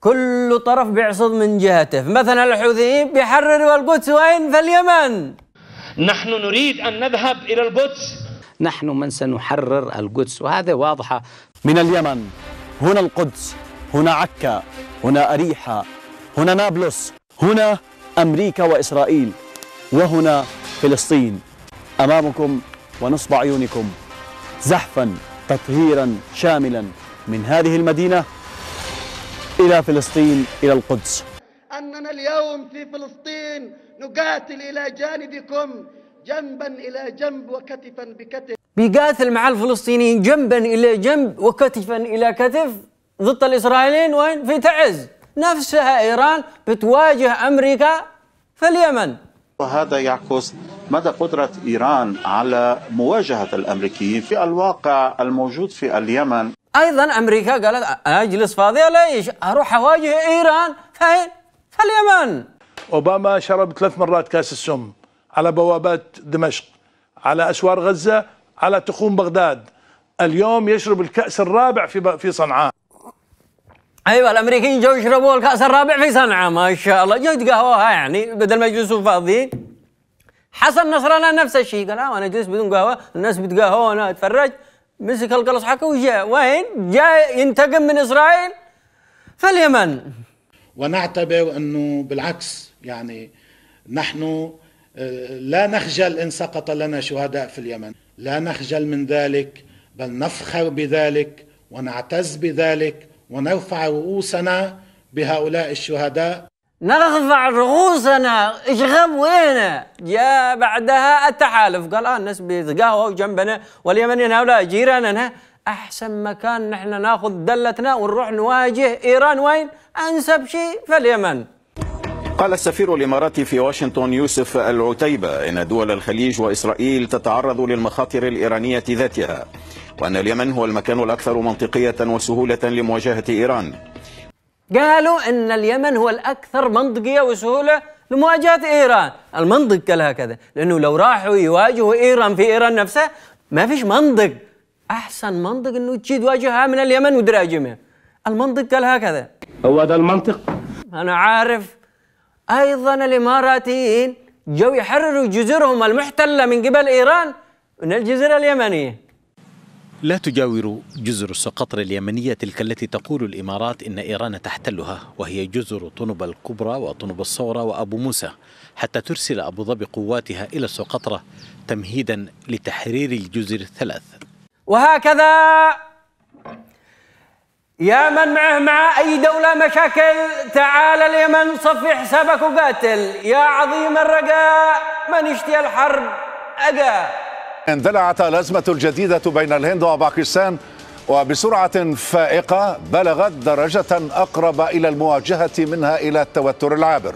كل طرف بيعصد من جهته مثلا الحوثيين بيحرروا القدس وين في اليمن نحن نريد أن نذهب إلى القدس نحن من سنحرر القدس وهذا واضحة من اليمن هنا القدس هنا عكا هنا أريحة هنا نابلس هنا أمريكا وإسرائيل وهنا فلسطين أمامكم ونصب عيونكم زحفا تطهيرا شاملا من هذه المدينة إلى فلسطين إلى القدس أننا اليوم في فلسطين نقاتل إلى جانبكم جنبا إلى جنب وكتفا بكتف بيقاتل مع الفلسطينيين جنبا إلى جنب وكتفا إلى كتف ضد الإسرائيليين وين؟ في تعز نفسها إيران بتواجه أمريكا في اليمن وهذا يعكس مدى قدرة إيران على مواجهة الأمريكيين في الواقع الموجود في اليمن ايضا امريكا قالت اجلس فاضيه ليش؟ اروح اواجه ايران فين؟ في اليمن اوباما شرب ثلاث مرات كاس السم على بوابات دمشق على اسوار غزه على تخوم بغداد اليوم يشرب الكاس الرابع في في صنعاء ايوه الامريكيين جو يشربوا الكاس الرابع في صنعاء ما شاء الله جو يتقهوها يعني بدل ما يجلسوا فاضيين حسن نصرنا نفس الشيء قال آه، انا اجلس بدون قهوه الناس بتقهوه انا اتفرج مسك القلص حقه وجاء وين؟ جاء ينتقم من اسرائيل في اليمن ونعتبر انه بالعكس يعني نحن آه، لا نخجل ان سقط لنا شهداء في اليمن، لا نخجل من ذلك بل نفخر بذلك ونعتز بذلك ونرفع رؤوسنا بهؤلاء الشهداء نرفع رؤوسنا اجغب وين جاء بعدها التحالف قال آه الناس بيتقهوا جنبنا واليمنيين هؤلاء جيراننا احسن مكان نحن ناخذ دلتنا ونروح نواجه ايران وين انسب شيء في اليمن قال السفير الإماراتي في واشنطن يوسف العتيبة إن دول الخليج وإسرائيل تتعرض للمخاطر الإيرانية ذاتها وأن اليمن هو المكان الأكثر منطقية وسهولة لمواجهة إيران قالوا أن اليمن هو الأكثر منطقية وسهولة لمواجهة إيران المنطق قال هكذا لأنه لو راحوا يواجهوا إيران في إيران نفسها ما فيش منطق أحسن منطق أنه تجي تواجهها من اليمن ودراجمها المنطق قال هكذا هو هذا المنطق أنا عارف أيضا الإماراتيين جو يحرروا جزرهم المحتلة من قبل إيران من الجزيرة اليمنية لا تجاور جزر سقطر اليمنية تلك التي تقول الإمارات إن إيران تحتلها وهي جزر طنب الكبرى وطنب الصورة وأبو موسى حتى ترسل أبو ظبي قواتها إلى سقطرة تمهيدا لتحرير الجزر الثلاث وهكذا يا من معه مع أي دولة مشاكل تعال اليمن صفي حسابك وقاتل يا عظيم الرقاء من يشتي الحرب أقا اندلعت الأزمة الجديدة بين الهند وباكستان وبسرعة فائقة بلغت درجة أقرب إلى المواجهة منها إلى التوتر العابر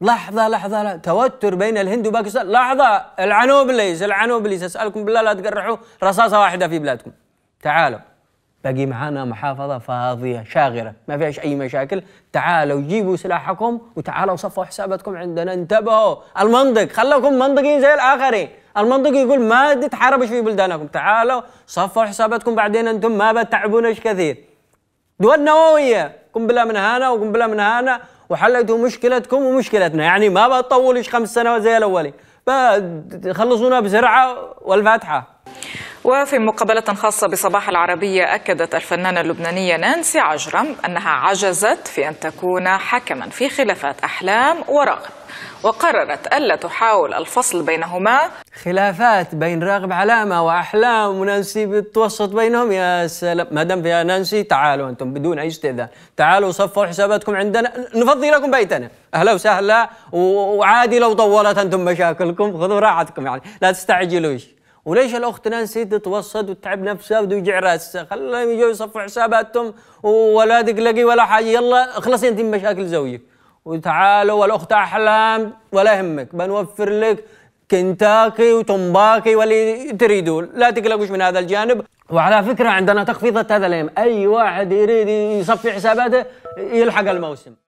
لحظة لحظة لا. توتر بين الهند وباكستان لحظة العنوبليز العنوبليز أسألكم بالله لا تقرحوا رصاصة واحدة في بلادكم تعالوا باقي معانا محافظة فاضية شاغرة ما فيهاش أي مشاكل تعالوا جيبوا سلاحكم وتعالوا صفوا حساباتكم عندنا انتبهوا المنطق خلكم منطقيين زي الآخرين المنطق يقول ما تتحاربوا في بلدانكم تعالوا صفوا حساباتكم بعدين انتم ما بتعبونش كثير دول نوويه قنبله من هنا وقنبله من هنا وحلتوا مشكلتكم ومشكلتنا يعني ما بتطولش خمس سنوات زي الاولين خلصونا بسرعه والفاتحه وفي مقابلة خاصة بصباح العربية أكدت الفنانة اللبنانية نانسي عجرم أنها عجزت في أن تكون حكما في خلافات أحلام وراغب وقررت ألا تحاول الفصل بينهما خلافات بين راغب علامة وأحلام ونانسي بتوسط بينهم يا سلام ما دام يا نانسي تعالوا أنتم بدون أي استئذان تعالوا صفوا حساباتكم عندنا نفضي لكم بيتنا أهلا وسهلا وعادي لو طولت أنتم مشاكلكم خذوا راحتكم يعني لا تستعجلوش وليش الاخت نانسي تتوسط وتتعب نفسها وتوجع راسها خليهم يجوا يصفوا حساباتهم ولا تقلقي ولا حاجه يلا اخلصي انت من مشاكل زوجك وتعالوا والاخت احلام ولا يهمك بنوفر لك كنتاكي وتمباكي واللي تريدون لا تقلقوش من هذا الجانب وعلى فكره عندنا تخفيضات هذا اليوم اي واحد يريد يصفي حساباته يلحق الموسم